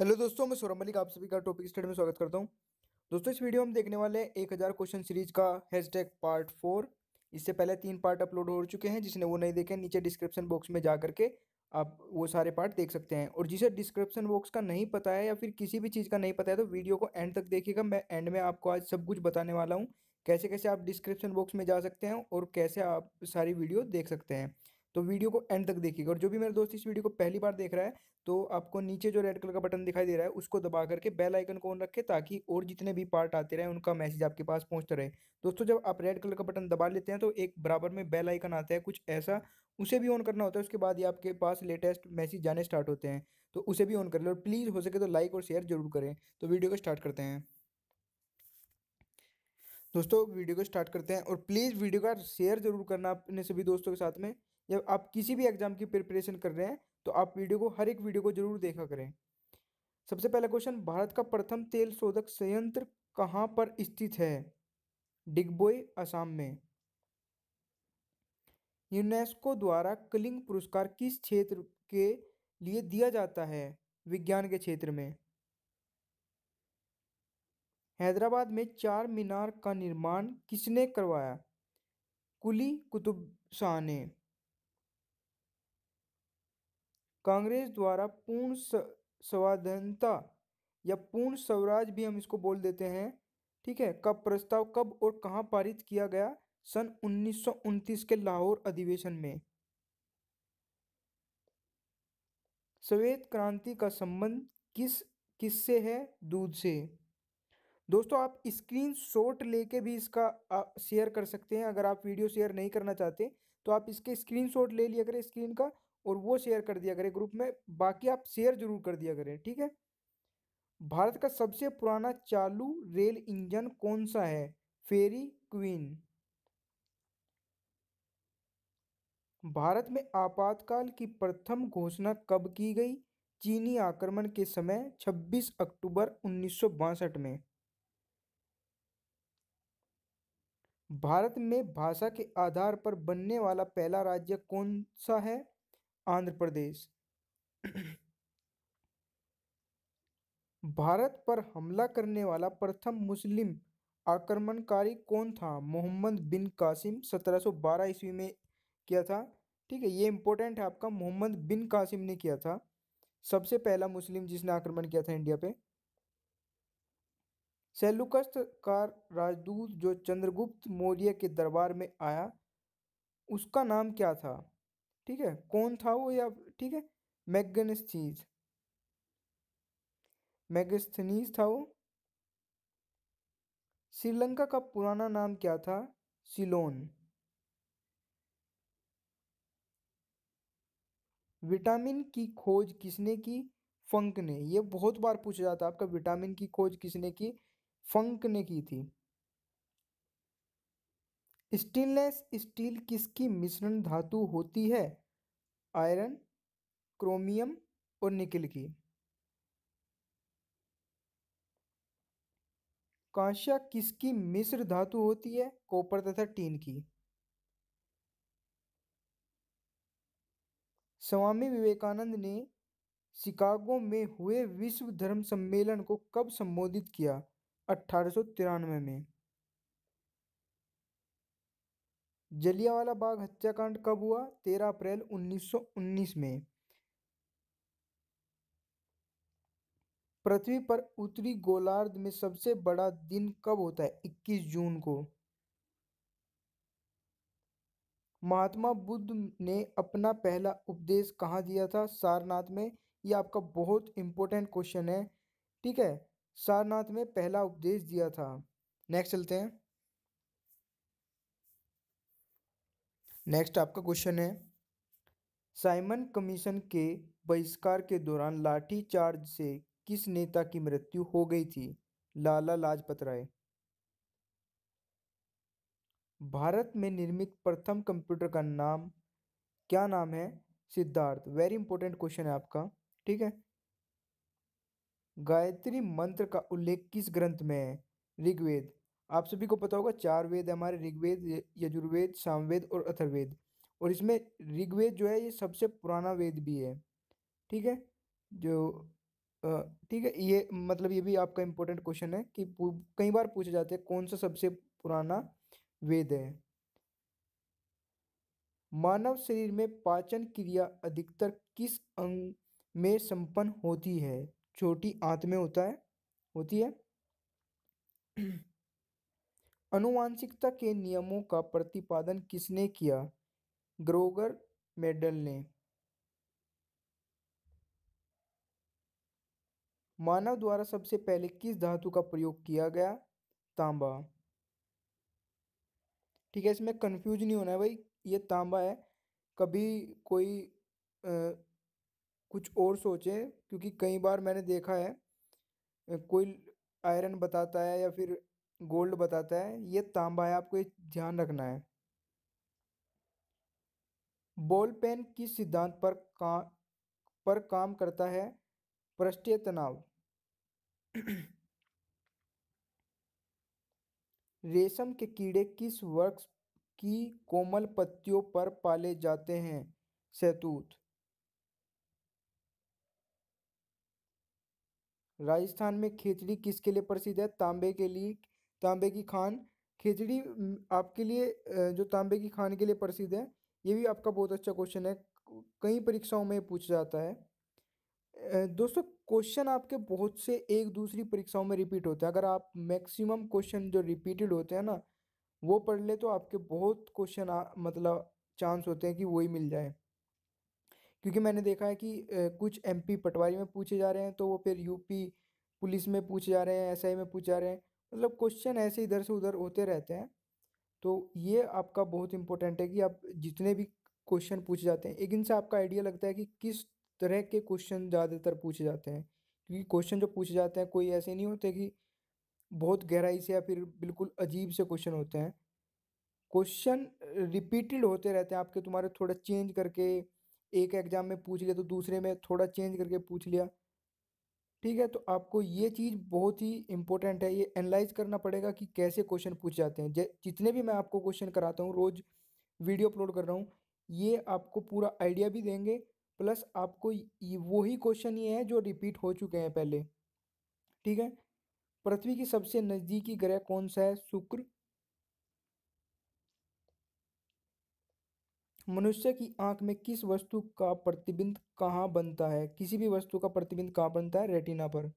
hello दोस्तों मैं सौरभ मलिक आप सभी का टॉपिक स्टडी में स्वागत करता हूं दोस्तों इस वीडियो में हम देखने वाले हैं एक हज़ार क्वेश्चन सीरीज का हैशटैग पार्ट फोर इससे पहले तीन पार्ट अपलोड हो चुके हैं जिसने वो नहीं देखे नीचे डिस्क्रिप्शन बॉक्स में जा करके आप वो सारे पार्ट देख सकते हैं और जिसे डिस्क्रिप्शन बॉक्स का नहीं पता है या फिर किसी भी चीज़ का नहीं पता है तो वीडियो को एंड तक देखिएगा मैं एंड में आपको आज सब कुछ बताने वाला हूँ कैसे कैसे आप डिस्क्रिप्शन बॉक्स में जा सकते हैं और कैसे आप सारी वीडियो देख सकते हैं तो वीडियो को एंड तक देखिएगा और जो भी मेरे दोस्त इस वीडियो को पहली बार देख रहा है तो आपको नीचे जो रेड कलर का बटन दिखाई दे रहा है उसको दबा करके बेल आइकन को ऑन रखें ताकि और जितने भी पार्ट आते रहे उनका मैसेज आपके पास पहुँचता रहे दोस्तों जब आप रेड कलर का बटन दबा लेते हैं तो एक बराबर में बेल आइकन आता है कुछ ऐसा उसे भी ऑन करना होता है उसके बाद ही आपके पास लेटेस्ट मैसेज जाने स्टार्ट होते हैं तो उसे भी ऑन कर लें और प्लीज़ हो सके तो लाइक और शेयर जरूर करें तो वीडियो को स्टार्ट करते हैं दोस्तों वीडियो को स्टार्ट करते हैं और प्लीज़ वीडियो का शेयर जरूर करना अपने सभी दोस्तों के साथ में जब आप किसी भी एग्जाम की प्रिपरेशन कर रहे हैं तो आप वीडियो को हर एक वीडियो को जरूर देखा करें सबसे पहला क्वेश्चन भारत का प्रथम तेल शोधक संयंत्र कहाँ पर स्थित है डिगबोई असम में यूनेस्को द्वारा कलिंग पुरस्कार किस क्षेत्र के लिए दिया जाता है विज्ञान के क्षेत्र में हैदराबाद में चार मीनार का निर्माण किसने करवाया कुली कुतुब शाह ने कांग्रेस द्वारा पूर्ण स्वाधीनता या पूर्ण स्वराज भी हम इसको बोल देते हैं ठीक है कब प्रस्ताव कब और कहाँ पारित किया गया सन उन्नीस के लाहौर अधिवेशन में श्वेत क्रांति का संबंध किस किससे है दूध से दोस्तों आप स्क्रीन शॉट लेके भी इसका शेयर कर सकते हैं अगर आप वीडियो शेयर नहीं करना चाहते तो आप इसके स्क्रीन शॉट ले लिया करें स्क्रीन का और वो शेयर कर दिया करें ग्रुप में बाकी आप शेयर जरूर कर दिया करें ठीक है भारत का सबसे पुराना चालू रेल इंजन कौन सा है फेरी क्वीन भारत में आपातकाल की प्रथम घोषणा कब की गई चीनी आक्रमण के समय 26 अक्टूबर उन्नीस में भारत में भाषा के आधार पर बनने वाला पहला राज्य कौन सा है आंध्र प्रदेश भारत पर हमला करने वाला प्रथम मुस्लिम आक्रमणकारी कौन था मोहम्मद बिन कासिम 1712 ईस्वी में किया था ठीक है ये इंपॉर्टेंट है आपका मोहम्मद बिन कासिम ने किया था सबसे पहला मुस्लिम जिसने आक्रमण किया था इंडिया पे सेलुकस्त का राजदूत जो चंद्रगुप्त मौर्य के दरबार में आया उसका नाम क्या था ठीक है कौन था वो या ठीक है मैगनिस्थीज मैगस्थनीज था वो श्रीलंका का पुराना नाम क्या था सिलोन विटामिन की खोज किसने की फंक ने ये बहुत बार पूछा जाता है आपका विटामिन की खोज किसने की फंक ने की थी स्टेनलेस स्टील किसकी मिश्रण धातु होती है आयरन क्रोमियम और निकिल की कांशा किसकी मिश्र धातु होती है कॉपर तथा टीन की स्वामी विवेकानंद ने शिकागो में हुए विश्व धर्म सम्मेलन को कब संबोधित किया अठारह में जलियावाला बाग हत्याकांड कब हुआ तेरह अप्रैल 1919 में पृथ्वी पर उत्तरी गोलार्ध में सबसे बड़ा दिन कब होता है 21 जून को महात्मा बुद्ध ने अपना पहला उपदेश कहाँ दिया था सारनाथ में ये आपका बहुत इंपॉर्टेंट क्वेश्चन है ठीक है सारनाथ में पहला उपदेश दिया था नेक्स्ट चलते हैं नेक्स्ट आपका क्वेश्चन है साइमन कमीशन के बहिष्कार के दौरान लाठी चार्ज से किस नेता की मृत्यु हो गई थी लाला लाजपत राय भारत में निर्मित प्रथम कंप्यूटर का नाम क्या नाम है सिद्धार्थ वेरी इंपॉर्टेंट क्वेश्चन है आपका ठीक है गायत्री मंत्र का उल्लेख किस ग्रंथ में है ऋग्वेद आप सभी को पता होगा चार वेद हमारे ऋग्वेद यजुर्वेद सामवेद और अथर्वेद और इसमें ऋग्वेद जो है ये सबसे पुराना वेद भी है ठीक है जो ठीक है ये मतलब ये भी आपका इम्पोर्टेंट क्वेश्चन है कि कई बार पूछे जाते हैं कौन सा सबसे पुराना वेद है मानव शरीर में पाचन क्रिया अधिकतर किस अंग में संपन्न होती है छोटी आंत में होता है होती है अनुवांशिकता के नियमों का प्रतिपादन किसने किया ग्रोगर मेडल ने मानव द्वारा सबसे पहले किस धातु का प्रयोग किया गया तांबा ठीक है इसमें कंफ्यूज नहीं होना है भाई ये तांबा है कभी कोई आ, कुछ और सोचे क्योंकि कई बार मैंने देखा है कोई आयरन बताता है या फिर गोल्ड बताता है ये तांबा है आपको ये ध्यान रखना है बॉल पेन किस सिद्धांत पर का पर काम करता है पृष्ठीय तनाव रेशम के कीड़े किस वृक्ष की कोमल पत्तियों पर पाले जाते हैं सैतूत राजस्थान में खेतरी किसके लिए प्रसिद्ध है तांबे के लिए तांबे की खान खिचड़ी आपके लिए जो तांबे की खान के लिए प्रसिद्ध है ये भी आपका बहुत अच्छा क्वेश्चन है कई परीक्षाओं में पूछा जाता है दोस्तों क्वेश्चन आपके बहुत से एक दूसरी परीक्षाओं में रिपीट होते हैं अगर आप मैक्सिमम क्वेश्चन जो रिपीटेड होते हैं ना वो पढ़ ले तो आपके बहुत क्वेश्चन मतलब चांस होते हैं कि वही मिल जाए क्योंकि मैंने देखा है कि कुछ एमपी पटवारी में पूछे जा रहे हैं तो वो फिर यूपी पुलिस में पूछे जा रहे हैं एसआई में पूछे जा रहे हैं मतलब क्वेश्चन ऐसे इधर से उधर होते रहते हैं तो ये आपका बहुत इंपॉर्टेंट है कि आप जितने भी क्वेश्चन पूछे जाते हैं एक इनसे आपका आइडिया लगता है कि किस तरह के क्वेश्चन ज़्यादातर पूछे जाते हैं क्योंकि क्वेश्चन जो पूछे जाते हैं कोई ऐसे नहीं होते कि बहुत गहराई से या फिर बिल्कुल अजीब से क्वेश्चन होते हैं क्वेश्चन रिपीटेड होते रहते हैं आपके तुम्हारे थोड़ा चेंज करके एक एग्ज़ाम में पूछ लिया तो दूसरे में थोड़ा चेंज करके पूछ लिया ठीक है तो आपको ये चीज़ बहुत ही इंपॉर्टेंट है ये एनालाइज करना पड़ेगा कि कैसे क्वेश्चन पूछ जाते हैं जितने भी मैं आपको क्वेश्चन कराता हूँ रोज़ वीडियो अपलोड कर रहा हूँ ये आपको पूरा आइडिया भी देंगे प्लस आपको वही क्वेश्चन ये है जो रिपीट हो चुके हैं पहले ठीक है पृथ्वी की सबसे नज़दीकी ग्रह कौन सा है शुक्र मनुष्य की आंख में किस वस्तु का प्रतिबिंब कहाँ बनता है किसी भी वस्तु का प्रतिबिंब कहाँ बनता है रेटिना पर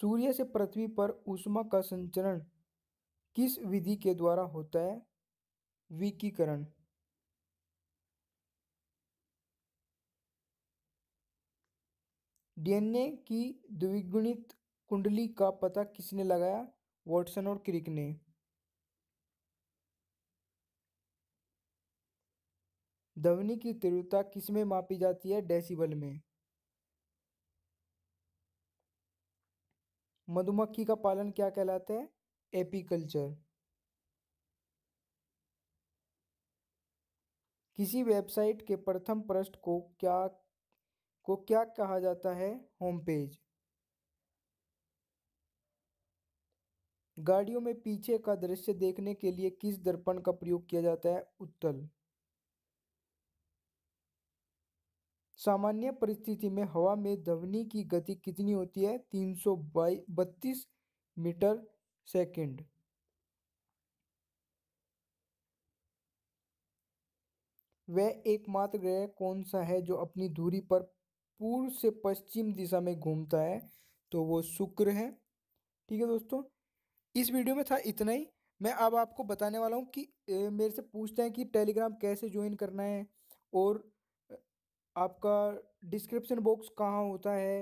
सूर्य से पृथ्वी पर ऊष्मा का संचरण किस विधि के द्वारा होता है विकीकरण डीएनए की द्विगुणित कुंडली का पता किसने लगाया वॉटसन और क्रिक ने ध्वनि की तीव्रता किसमें मापी जाती है डेसिबल में मधुमक्खी का पालन क्या कहलाता है एपीकल्चर किसी वेबसाइट के प्रथम पृष्ठ को क्या को क्या कहा जाता है होम पेज गाड़ियों में पीछे का दृश्य देखने के लिए किस दर्पण का प्रयोग किया जाता है उत्तल सामान्य परिस्थिति में हवा में ध्वनि की गति कितनी होती है तीन सौ बत्तीस मीटर सेकंड वह एकमात्र ग्रह कौन सा है जो अपनी दूरी पर पूर्व से पश्चिम दिशा में घूमता है तो वो शुक्र है ठीक है दोस्तों इस वीडियो में था इतना ही मैं अब आपको बताने वाला हूँ कि मेरे से पूछते हैं कि टेलीग्राम कैसे ज्वाइन करना है और आपका डिस्क्रिप्शन बॉक्स कहाँ होता है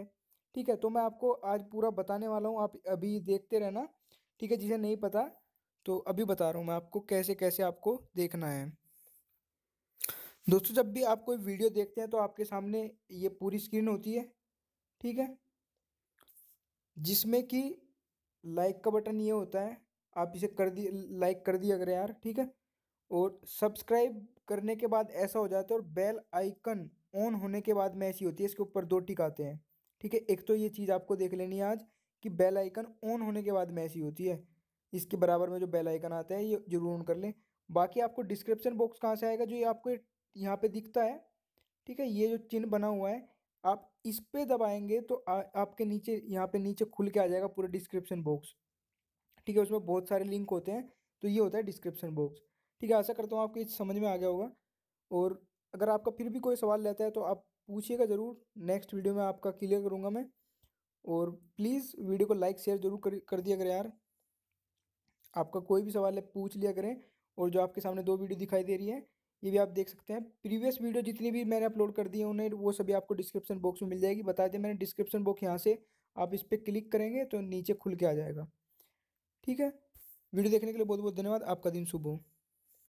ठीक है तो मैं आपको आज पूरा बताने वाला हूँ आप अभी देखते रहना ठीक है जिसे नहीं पता तो अभी बता रहा हूँ मैं आपको कैसे कैसे आपको देखना है दोस्तों जब भी आप कोई वीडियो देखते हैं तो आपके सामने ये पूरी स्क्रीन होती है ठीक है जिसमें कि लाइक का बटन ये होता है आप इसे कर दिए लाइक कर दिया अगर यार ठीक है और सब्सक्राइब करने के बाद ऐसा हो जाता है और बेल आइकन ऑन होने के बाद में ऐसी होती है इसके ऊपर दो टिक आते हैं ठीक है एक तो ये चीज़ आपको देख लेनी है आज कि बेल आइकन ऑन होने के बाद में ऐसी होती है इसके बराबर में जो बेल आइकन आता है ये जरूर ऑन कर लें बाकी आपको डिस्क्रिप्शन बॉक्स कहाँ से आएगा जो ये आपको यहाँ पे दिखता है ठीक है ये जो चिन्ह बना हुआ है आप इस पर दबाएंगे तो आ, आपके नीचे यहाँ पर नीचे खुल के आ जाएगा पूरा डिस्क्रिप्शन बॉक्स ठीक है उसमें बहुत सारे लिंक होते हैं तो ये होता है डिस्क्रिप्शन बॉक्स ठीक है आशा करता हूँ आपको समझ में आ गया होगा और अगर आपका फिर भी कोई सवाल रहता है तो आप पूछिएगा ज़रूर नेक्स्ट वीडियो में आपका क्लियर करूँगा मैं और प्लीज़ वीडियो को लाइक शेयर जरूर कर कर दिया करें यार आपका कोई भी सवाल है पूछ लिया करें और जो आपके सामने दो वीडियो दिखाई दे रही है ये भी आप देख सकते हैं प्रीवियस वीडियो जितनी भी मैंने अपलोड कर दी है उन्हें वो सभी आपको डिस्क्रिप्शन बॉक्स में मिल जाएगी बता दें मैंने डिस्क्रिप्शन बॉक्स यहाँ से आप इस पर क्लिक करेंगे तो नीचे खुल के आ जाएगा ठीक है वीडियो देखने के लिए बहुत बहुत धन्यवाद आपका दिन शुभ हो